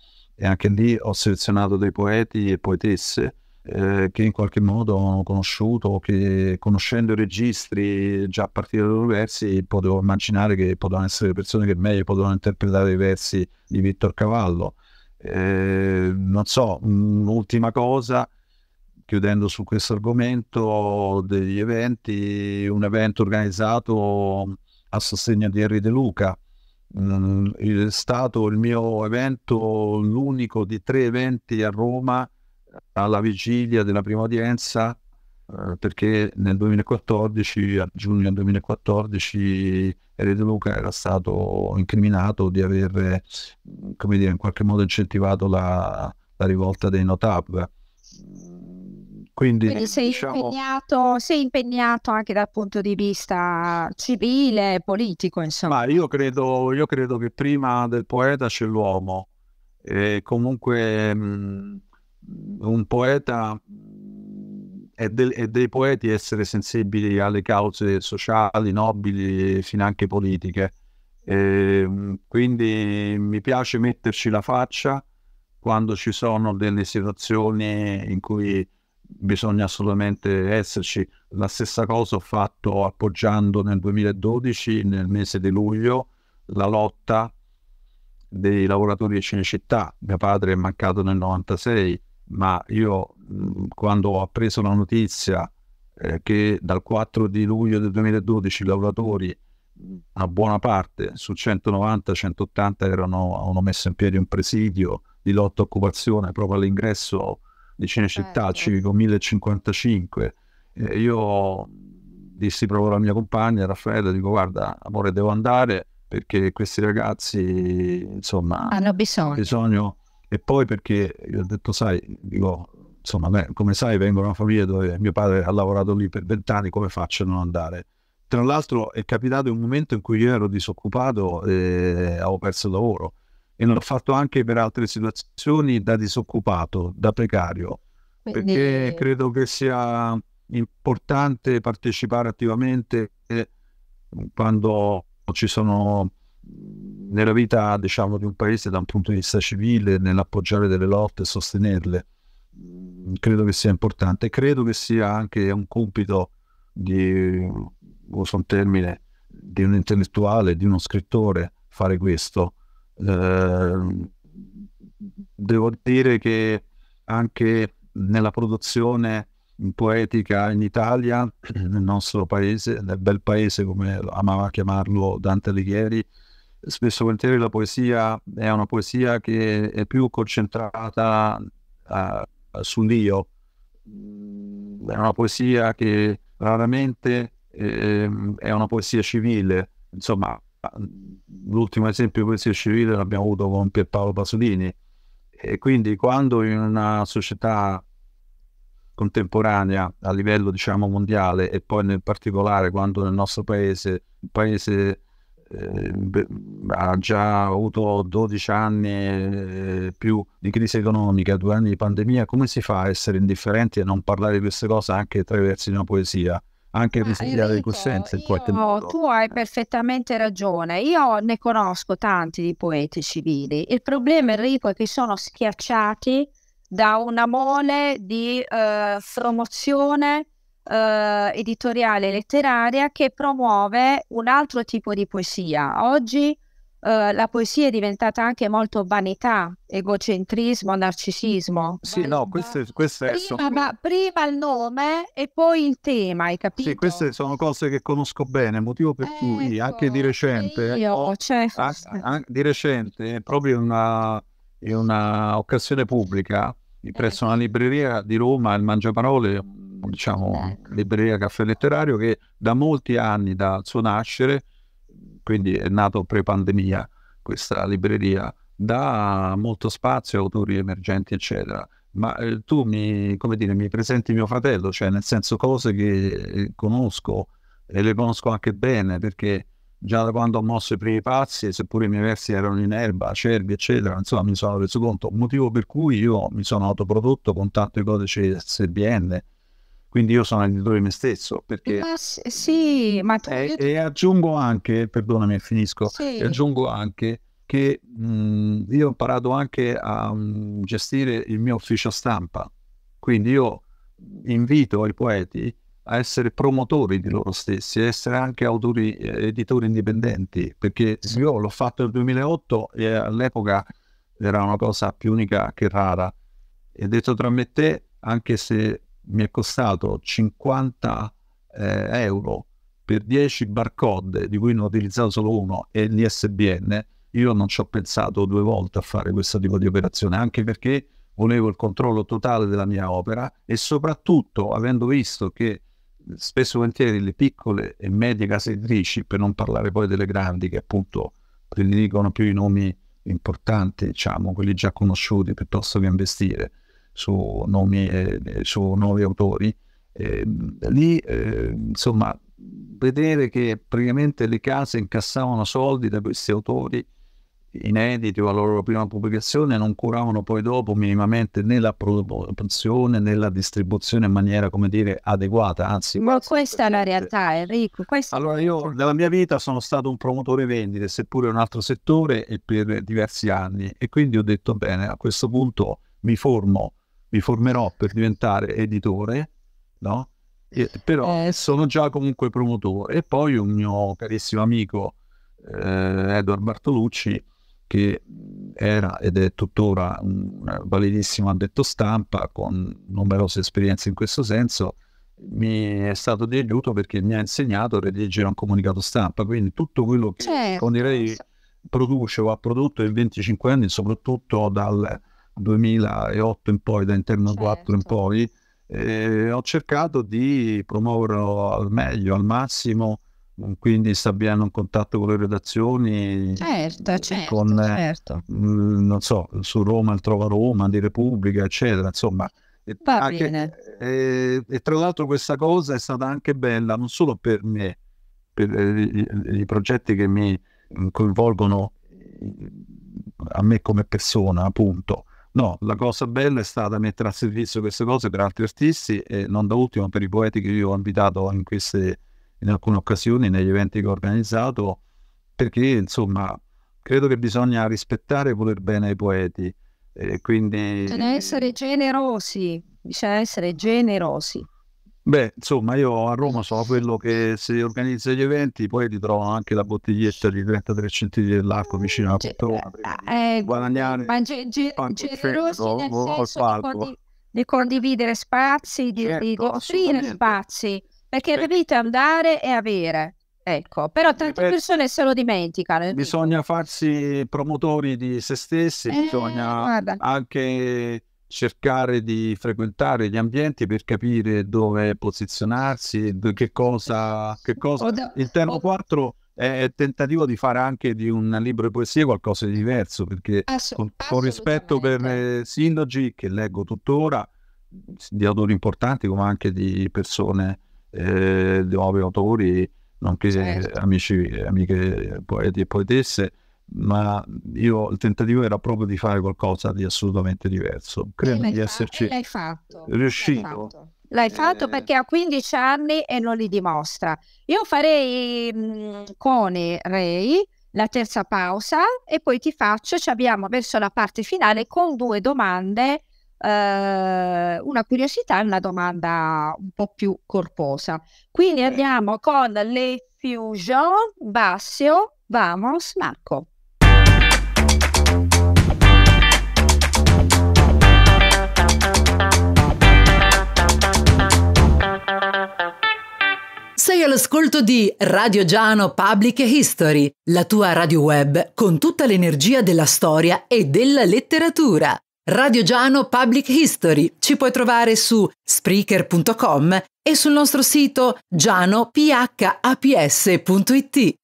B: e anche lì ho selezionato dei poeti e poetesse eh, che in qualche modo ho conosciuto, che conoscendo i registri già a partire dai loro versi potevo immaginare che potevano essere le persone che meglio potevano interpretare i versi di Vittor Cavallo. Eh, non so, un'ultima cosa, chiudendo su questo argomento degli eventi, un evento organizzato a sostegno di Henry De Luca, è mm, stato il mio evento, l'unico di tre eventi a Roma alla vigilia della prima udienza, eh, perché nel 2014, a giugno 2014, Erede Luca era stato incriminato di aver, come dire, in qualche modo incentivato la, la rivolta dei Notab quindi, Quindi sei, diciamo...
A: impegnato, sei, impegnato, anche dal punto di vista civile e politico,
B: insomma. Ma io credo, io credo che prima del poeta c'è l'uomo. E comunque mh, un poeta è, del, è, dei poeti essere sensibili alle cause sociali, nobili, fino anche politiche. E, quindi mi piace metterci la faccia quando ci sono delle situazioni in cui bisogna assolutamente esserci. La stessa cosa ho fatto appoggiando nel 2012, nel mese di luglio, la lotta dei lavoratori di Cinecittà. Mio padre è mancato nel 96, ma io quando ho appreso la notizia eh, che dal 4 di luglio del 2012 i lavoratori, una buona parte, su 190-180 erano, avevano messo in piedi un presidio di lotta occupazione proprio all'ingresso di Cinecittà, certo. Civico 1055. E io dissi proprio alla mia compagna Raffaella, dico guarda amore devo andare perché questi ragazzi insomma
A: hanno bisogno.
B: bisogno. E poi perché io ho detto sai, dico insomma come sai vengo da una famiglia dove mio padre ha lavorato lì per vent'anni, come faccio a non andare? Tra l'altro è capitato un momento in cui io ero disoccupato e avevo perso il lavoro e l'ho fatto anche per altre situazioni da disoccupato, da precario, Quindi... perché credo che sia importante partecipare attivamente eh, quando ci sono nella vita diciamo di un paese da un punto di vista civile nell'appoggiare delle lotte e sostenerle credo che sia importante credo che sia anche un compito di uso un termine di un intellettuale di uno scrittore fare questo Ehm, devo dire che anche nella produzione poetica in Italia, nel nostro paese, nel bel paese come amava chiamarlo Dante Alighieri, spesso volentieri la poesia è una poesia che è più concentrata uh, sull'io, è una poesia che raramente eh, è una poesia civile, insomma Ah, l'ultimo esempio di polizia civile l'abbiamo avuto con Pierpaolo Pasolini. E quindi quando in una società contemporanea a livello diciamo mondiale e poi nel particolare quando nel nostro paese il paese eh, ha già avuto 12 anni eh, più di crisi economica, due anni di pandemia, come si fa a essere indifferenti e non parlare di queste cose anche attraverso una poesia? anche risvegliare le coscienze in qualche modo. Tu
A: hai perfettamente ragione, io ne conosco tanti di poeti civili, il problema Enrico è che sono schiacciati da una mole di eh, promozione eh, editoriale letteraria che promuove un altro tipo di poesia. Oggi Uh, la poesia è diventata anche molto vanità, egocentrismo, narcisismo. Mm,
B: sì, vanità. no, Questo è prima,
A: ma, prima il nome e poi il tema, hai capito? Sì,
B: queste sono cose che conosco bene, motivo per eh, cui ecco, anche di recente, io, ho, cioè... a, a, di recente, proprio in una, in una occasione pubblica, presso eh. una ecco. libreria di Roma, il Mangiaparole, mm, diciamo, eh. libreria caffè letterario, che da molti anni, dal suo nascere, quindi è nato pre-pandemia questa libreria, dà molto spazio a autori emergenti, eccetera. Ma eh, tu mi, come dire, mi presenti mio fratello, cioè nel senso cose che eh, conosco e le conosco anche bene perché già da quando ho mosso i primi passi, seppure i miei versi erano in erba, acerbi, eccetera, insomma mi sono reso conto, motivo per cui io mi sono autoprodotto con tanto i codici SBN, quindi io sono allenatore di me stesso perché... Ma
A: eh, sì, ma tu... e, eh,
B: e, aggiungo anche, perdonami, finisco, sì. e aggiungo anche che mh, mhmm, io ho imparato anche a mh, mhmm, gestire il mio ufficio stampa. Quindi io invito i poeti a essere promotori di loro stessi, a essere anche autori, eh, editori indipendenti, perché io l'ho fatto nel 2008 e all'epoca era una cosa più unica che rara. E detto tra me e te, anche se mi è costato 50 eh, euro per 10 barcode, di cui ne ho utilizzato solo uno, e l'ISBN, io non ci ho pensato due volte a fare questo tipo di operazione, anche perché volevo il controllo totale della mia opera e soprattutto avendo visto che spesso e volentieri le piccole e medie case editrici, per non parlare poi delle grandi che appunto prediligono più i nomi importanti, diciamo, quelli già conosciuti piuttosto che investire, su, nomi, eh, su nuovi autori. Eh, lì, eh, insomma, vedere che praticamente le case incassavano soldi da questi autori inediti o alla loro prima pubblicazione non curavano poi dopo minimamente né la produzione né la distribuzione in maniera come dire adeguata anzi ma
A: questa è la realtà Enrico questo...
B: allora io nella mia vita sono stato un promotore vendite seppure in un altro settore e per diversi anni e quindi ho detto bene a questo punto mi formo mi formerò per diventare editore, no? E, però eh. sono già comunque promotore. E poi un mio carissimo amico, eh, Edward Bartolucci, che era ed è tuttora un validissimo addetto stampa con numerose esperienze in questo senso, mi è stato di aiuto perché mi ha insegnato a redigere un comunicato stampa, quindi tutto quello che certo. direi produce o ha prodotto in 25 anni, soprattutto dal, 2008 in poi, da Interno certo. 4 in poi, eh, ho cercato di promuoverlo al meglio, al massimo, mm, quindi stabilendo un contatto con le redazioni. Certo, eh, certo, con, eh, certo. Mh, mm, non so, su Roma, il Trova Roma, di Repubblica, eccetera, insomma. Va anche, bene. E, eh, e tra l'altro questa cosa è stata anche bella, non solo per me, per i progetti che mi coinvolgono a me come persona, appunto, No, la cosa bella è stata mettere a servizio queste cose per altri artisti e non da ultimo per i poeti che io ho invitato in, queste, in alcune occasioni, negli eventi che ho organizzato, perché insomma credo che bisogna rispettare e voler bene ai poeti. E quindi... Bisogna
A: cioè, essere generosi, bisogna essere generosi.
B: Beh, insomma, io a Roma sono quello che se organizza gli eventi, poi ti trovo anche la bottiglietta di 33 centilitri dell'acqua vicino alla cioè, poltrona. Eh,
A: ah, eh, guadagnare. Ma ge- ge- generosi nel senso di, condi- di, condividere spazi, di, certo, di costruire spazi, perché certo. dovete andare e avere. Ecco, però tante Beh, persone se lo dimenticano.
B: Bisogna farsi promotori di se stessi, eh, bisogna guarda. anche cercare di frequentare gli ambienti per capire dove posizionarsi, che cosa... Che cosa... Il tema 4 è tentativo di fare anche di un libro di poesia qualcosa di diverso, perché Ass- con, con, rispetto per eh, Sindogi, che leggo tuttora, di autori importanti come anche di persone, eh, di nuovi autori, nonché certo. amici, amiche poeti e poetesse, ma io il tentativo era proprio di fare qualcosa di assolutamente diverso. Credo di esserci l'hai
A: fatto, riuscito. L'hai fatto, l'hai fatto eh... perché ha 15 anni e non li dimostra. Io farei mh, mm, i Ray, la terza pausa e poi ti faccio, ci abbiamo verso la parte finale con due domande, eh, una curiosità e una domanda un po' più corposa. Quindi andiamo con le fusion, Bassio, vamos Marco.
B: Sei all'ascolto di Radio Giano Public History, la tua radio web con tutta l'energia della storia e della letteratura. Radio Giano Public History ci puoi trovare su spreaker.com e sul nostro sito gianophaps.it.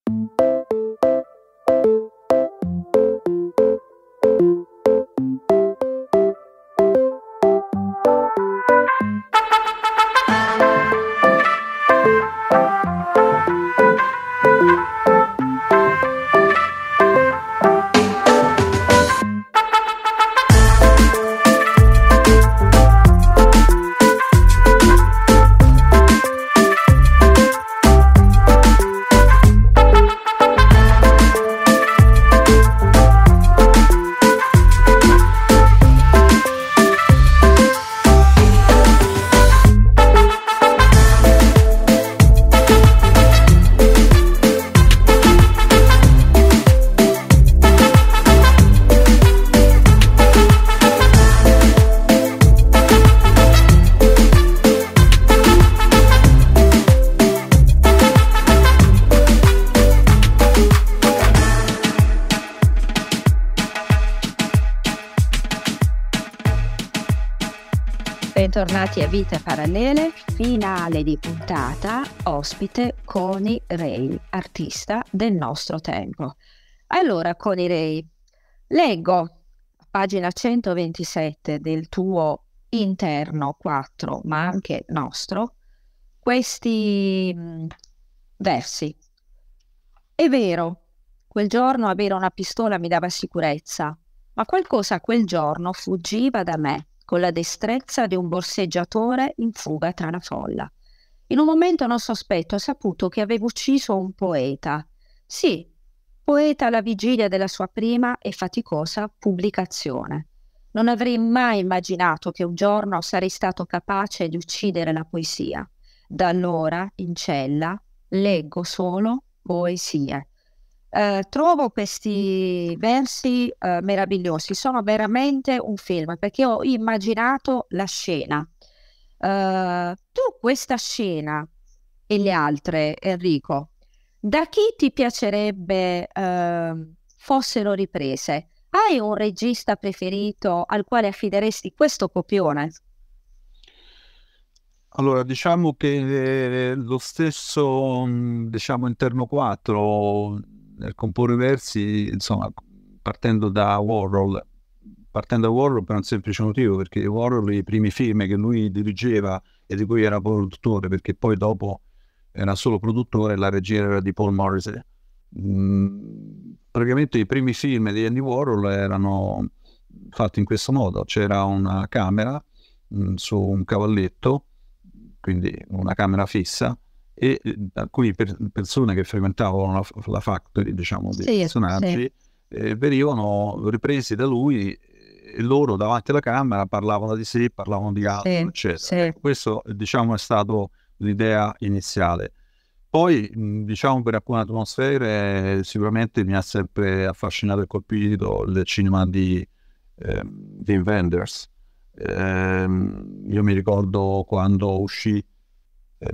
A: bentornati a Vite Parallele, finale di puntata, ospite Coni Rei, artista del nostro tempo. Allora, Coni Rei, leggo pagina 127 del tuo interno 4, ma anche nostro, questi mm, versi. È vero, quel giorno avere una pistola mi dava sicurezza, ma qualcosa quel giorno fuggiva da me con la destrezza di un borseggiatore in fuga tra la folla. In un momento non sospetto ha saputo che avevo ucciso un poeta. Sì, poeta alla vigilia della sua prima e faticosa pubblicazione. Non avrei mai immaginato che un giorno sarei stato capace di uccidere la poesia. Da allora, in cella, leggo solo poesie eh, trovo questi mm. versi eh, meravigliosi, sono veramente un film perché ho immaginato la scena. Uh, tu questa scena e le mm. altre, Enrico, da chi ti piacerebbe uh, fossero riprese? Hai un regista preferito al quale affideresti questo copione?
B: Allora, diciamo che eh, lo stesso, mm, diciamo, Interno 4 nel comporre versi, insomma, partendo da Warhol, partendo da Warhol per un semplice motivo, perché Warhol i primi film che lui dirigeva e di cui era produttore, perché poi dopo era solo produttore, la regia era di Paul Morrissey. Mm, praticamente i primi film di Andy Warhol erano fatti in questo modo, c'era una camera mm, su un cavalletto, quindi una camera fissa, e alcune per, persone che frequentavano la, la factory, diciamo, dei sì, personaggi, sì. Eh, venivano ripresi da lui e loro davanti alla camera parlavano di sé, parlavano di altro, sì, eccetera. Sì. Ecco, questo, diciamo, è stato l'idea iniziale. Poi, diciamo, per alcune atmosfere sicuramente mi ha sempre affascinato e colpito il cinema di, eh, di Invenders. Eh, io mi ricordo quando uscì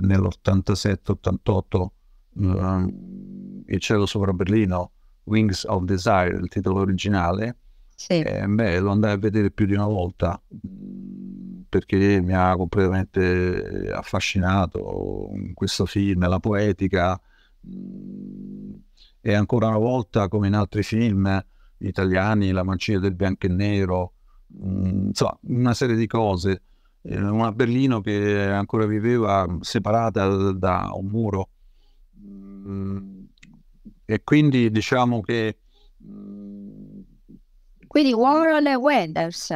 B: nell'87-88 uh, ehm, Il cielo sopra Berlino, Wings of Desire, il titolo originale. Sì. Eh, beh, lo andai a vedere più di una volta perché mi ha completamente affascinato questo film, la poetica e ancora una volta come in altri film italiani, La mancina del bianco e nero, insomma una serie di cose eh, una Berlino che ancora viveva mm, separata da un muro. Mm, e quindi diciamo che... Mm,
A: quindi Warhol e Wenders.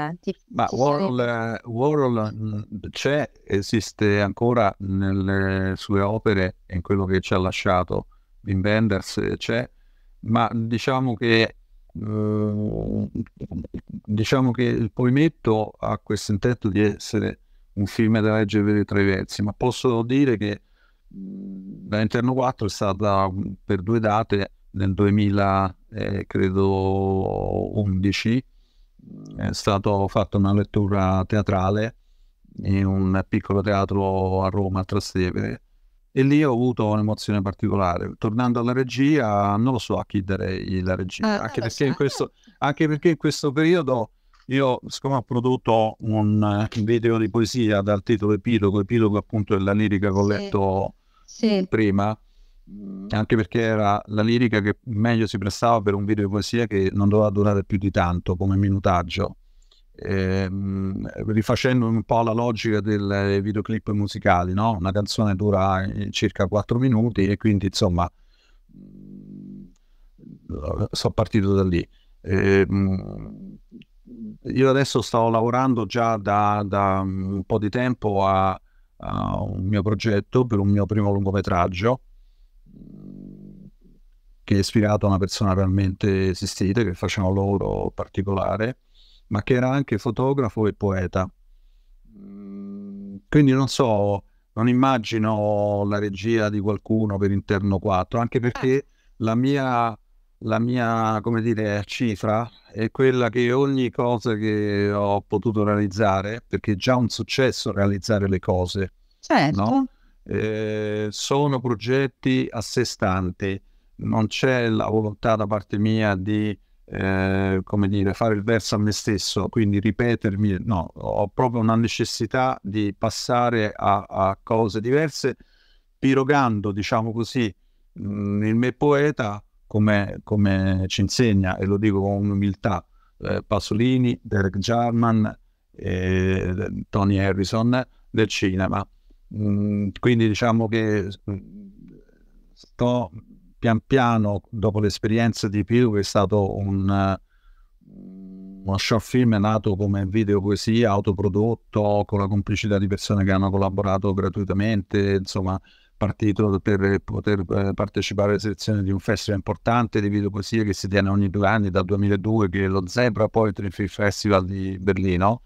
B: Ma Warhol, eh, Warhol c'è, esiste ancora nelle sue opere, in quello che ci ha lasciato. In Wenders eh, c'è, ma diciamo che Ehm, diciamo che il poemetto ha questo intento di essere un film da leggere tra i versi, ma posso dire che da Interno 4 è stata per due date nel 2011 eh, mhmm, è stata fatta una lettura teatrale in un piccolo teatro a Roma, a Trastevere, e lì ho avuto un'emozione particolare. Tornando alla regia, non lo so a chi darei la regia, ah, anche, perché in ah, questo, ah. anche perché in questo periodo io, siccome ho prodotto un video di poesia dal titolo Epilogo, Epilogo appunto è la lirica che ho letto Sì. prima, mm, anche perché era la lirica che meglio si prestava per un video di poesia che non doveva durare più di tanto come minutaggio ehm, rifacendo un po' la logica dei videoclip musicali, no? una canzone dura eh, circa 4 minuti e quindi insomma mm, sono partito da lì. Eh, io adesso sto lavorando già da, da un po' di tempo a, a, un mio progetto per un mio primo lungometraggio che è ispirato a una persona realmente esistita che facciamo loro particolare ma che era anche fotografo e poeta. Mm, quindi non so, non immagino la regia di qualcuno per interno 4, anche perché eh. la mia, la mia come dire, cifra è quella che ogni cosa che ho potuto realizzare, perché è già un successo realizzare le cose, certo. no? eh, sono progetti a sé stanti, non c'è la volontà da parte mia di eh, come dire, fare il verso a me stesso, quindi ripetermi, no, ho proprio una necessità di passare a, a cose diverse, pirogando, diciamo così, mh, mm, il me poeta come, come, ci insegna, e lo dico con umiltà, eh, Pasolini, Derek Jarman, eh, Tony Harrison del cinema. Mm, quindi diciamo che mm, sto pian piano, dopo l'esperienza di Piru, che è stato un, uno short film nato come video poesia, autoprodotto, con la complicità di persone che hanno collaborato gratuitamente, insomma, partito per poter eh, partecipare alle selezioni di un festival importante di video poesia che si tiene ogni due anni dal 2002, che è lo Zebra Poetry Festival di Berlino.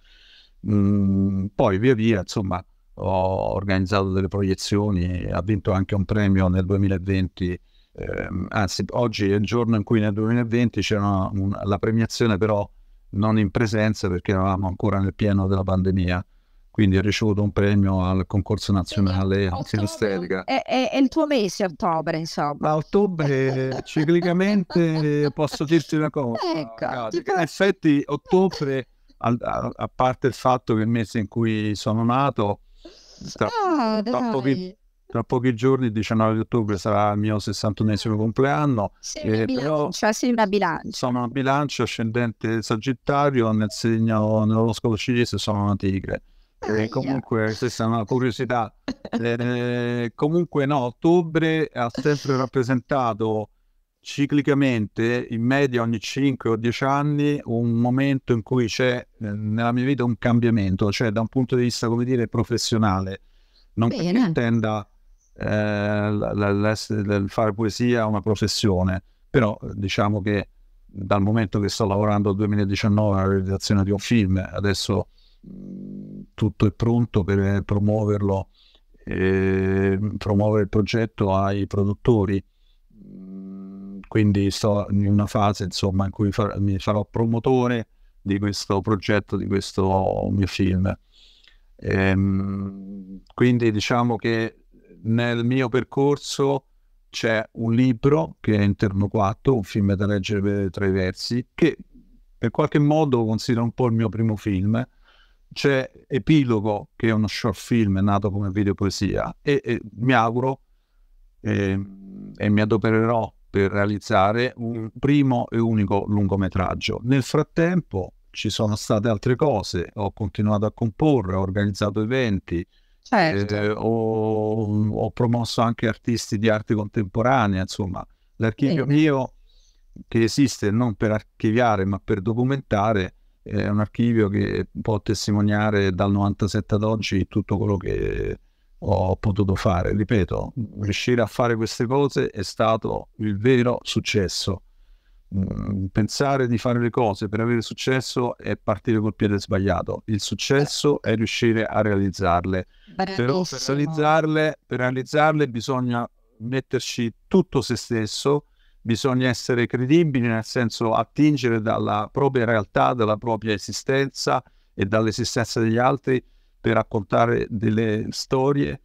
B: Mm, poi via via, insomma, ho organizzato delle proiezioni, ha vinto anche un premio nel 2020 eh, anzi oggi è il giorno in cui nel 2020 c'era un, la premiazione però non in presenza perché eravamo ancora nel pieno della pandemia quindi ho ricevuto un premio al concorso nazionale antinesterica.
A: È, è, è, il tuo mese ottobre, insomma.
B: A ottobre eh, ciclicamente eh, posso dirti una cosa. Ecco, tipo... In effetti ottobre, a, a, a, parte il fatto che è il mese in cui sono nato, tra,
A: ah, tra, pochi,
B: tra pochi giorni, il 19 di ottobre, sarà il mio 61esimo mm. compleanno. Sei eh, una, eh, bilancia, però,
A: cioè, sei una bilancia.
B: Sono una bilancia ascendente sagittario, nel segno, nello nell'oroscopo cinese sono una tigre. Eh, comunque, questa è una curiosità. Eh, comunque, no, ottobre ha sempre rappresentato ciclicamente, in media ogni 5 o 10 anni, un momento in cui c'è eh, nella mia vita un cambiamento, cioè da un punto di vista, come dire, professionale. Non che intenda eh, il fare poesia è una professione, però eh, diciamo che dal momento che sto lavorando al 2019 alla realizzazione di un film, adesso mm, tutto è pronto per eh, promuoverlo, e ehm, promuovere il progetto ai produttori. Mm, quindi sto in una fase insomma, in cui far, mi farò promotore di questo progetto, di questo mio film. Ehm, quindi diciamo che nel mio percorso c'è un libro che è interno 4, un film da leggere tra i versi, che per qualche modo considero un po' il mio primo film. C'è Epilogo, che è uno short film nato come videopoesia, e, e mi auguro e, ehm, e mi adopererò per realizzare un primo e unico lungometraggio. Nel frattempo ci sono state altre cose, ho continuato a comporre, ho organizzato eventi, Certo. Eh, ho, ho, promosso anche artisti di arte contemporanea, insomma, l'archivio Bene. mio che esiste non per archiviare ma per documentare è un archivio che può testimoniare dal 97 ad oggi tutto quello che ho potuto fare. Ripeto, riuscire a fare queste cose è stato il vero successo Mm, pensare di fare le cose per avere successo è partire col piede sbagliato. Il successo certo. è riuscire a realizzarle. Però per realizzarle, per realizzarle bisogna metterci tutto se stesso, bisogna essere credibili, nel senso attingere dalla propria realtà, dalla propria esistenza e dall'esistenza degli altri per raccontare delle storie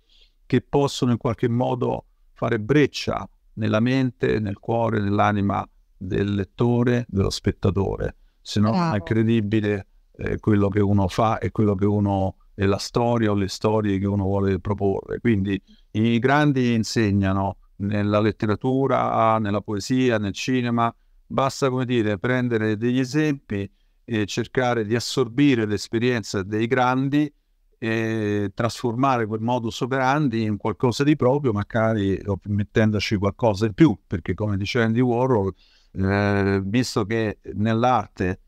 B: che possono in qualche modo fare breccia nella mente, nel cuore, nell'anima del lettore, dello spettatore, se no non è credibile eh, quello che uno fa e quello che uno è la storia o le storie che uno vuole proporre. Quindi i grandi insegnano nella letteratura, nella poesia, nel cinema, basta come dire prendere degli esempi e cercare di assorbire l'esperienza dei grandi e trasformare quel modus operandi in qualcosa di proprio, magari mettendoci qualcosa in più, perché come diceva Andy Warhol, eh, visto che nell'arte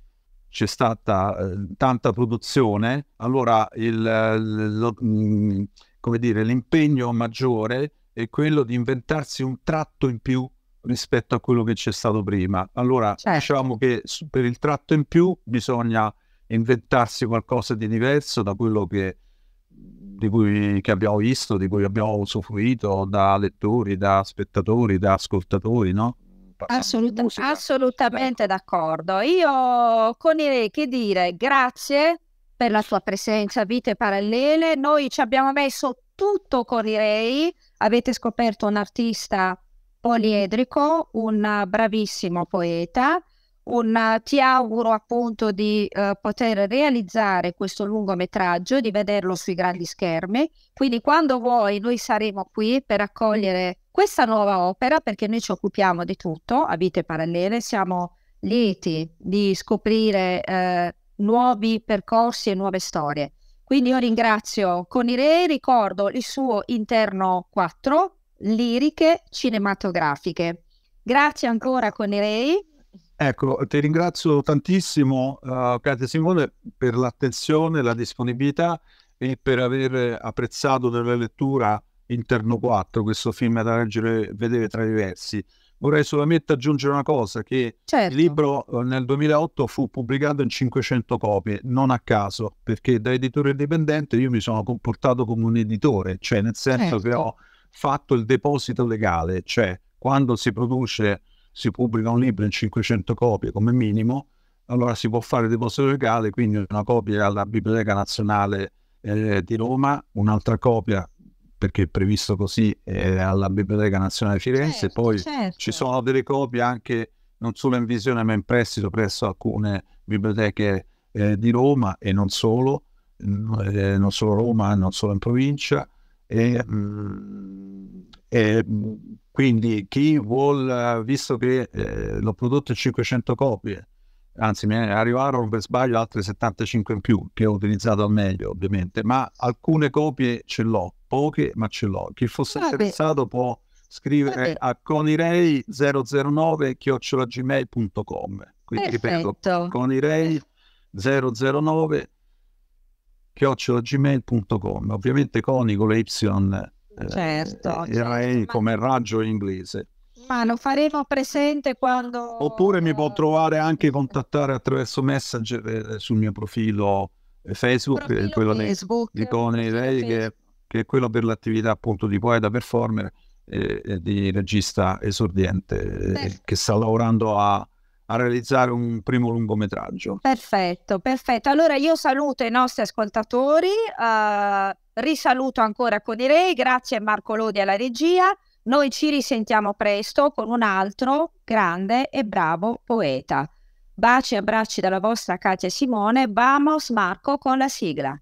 B: c'è stata eh, tanta produzione, allora il, eh, lo, mh, mm, come dire, l'impegno maggiore è quello di inventarsi un tratto in più rispetto a quello che c'è stato prima. Allora certo. diciamo che per il tratto in più bisogna inventarsi qualcosa di diverso da quello che, di cui, che abbiamo visto, di cui abbiamo usufruito da lettori, da spettatori, da ascoltatori, no?
A: Assoluta- assolutamente ecco. d'accordo. Io Conirei che dire grazie per la tua presenza Vite Parallele. Noi ci abbiamo messo tutto con Irei. Avete scoperto un artista poliedrico, un bravissimo poeta. Un, ti auguro appunto di uh, poter realizzare questo lungometraggio, di vederlo sui grandi schermi. Quindi quando vuoi noi saremo qui per accogliere questa nuova opera, perché noi ci occupiamo di tutto a vite parallele, siamo lieti di scoprire eh, nuovi percorsi e nuove storie. Quindi io ringrazio Coniré, ricordo il suo interno 4, liriche cinematografiche. Grazie ancora Coniré.
B: Ecco, ti ringrazio tantissimo, uh, eh, Katia Simone, per l'attenzione, la disponibilità e per aver apprezzato della lettura Interno 4, questo film da leggere, vedere tra i versi. Vorrei solamente aggiungere una cosa, che certo. il libro eh, nel 2008 fu pubblicato in 500 copie, non a caso, perché da editore indipendente io mi sono comportato come un editore, cioè nel senso certo. che ho fatto il deposito legale, cioè quando si produce, si pubblica un libro in 500 copie come minimo, allora si può fare il deposito legale, quindi una copia alla Biblioteca Nazionale eh, di Roma, un'altra copia perché è previsto così eh, alla Biblioteca Nazionale di Firenze, certo, poi certo. ci sono delle copie anche non solo in visione ma in prestito presso alcune biblioteche eh, di Roma e non solo, mm, eh, non solo Roma, non solo in provincia. E, mh, mm, e, mm, quindi chi vuole, eh, visto che eh, l'ho prodotto 500 copie, anzi mi arrivarono per sbaglio altre 75 in più che ho utilizzato al meglio ovviamente, ma alcune copie ce l'ho poche, ma ce l'ho. Chi fosse Vabbè. interessato può scrivere Vabbè. a conirei009 chiocciolagmail.com. Quindi Perfetto. ripeto, conirei009 chiocciolagmail.com. Ovviamente coni con le y eh,
A: certo, eh,
B: certo. come raggio inglese.
A: Ma lo faremo presente quando...
B: Oppure mi può trovare anche contattare attraverso Messenger eh, sul mio profilo eh, Facebook, profilo quello Facebook, di Conirei che che è quello per l'attività appunto di poeta performer e, e di regista esordiente eh, che sta lavorando a, a realizzare un primo lungometraggio.
A: Perfetto, perfetto. Allora io saluto i nostri ascoltatori, uh, risaluto ancora Codirei, grazie a Marco Lodi alla regia. Noi ci risentiamo presto con un altro grande e bravo poeta. Baci e abbracci dalla vostra Katia Simone. Vamos Marco con la sigla.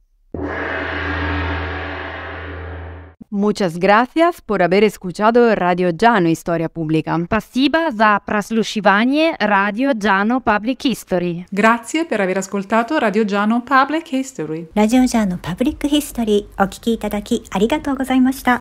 B: Muchas gracias
A: por haber escuchado Radio Giano Historia Pubblica. Pasiba za praslušivanje Radio Giano Public History. Grazie per aver ascoltato Radio Giano Public History. ラジオジャーのパブリックヒストリーお聞きいただきありがとうございました。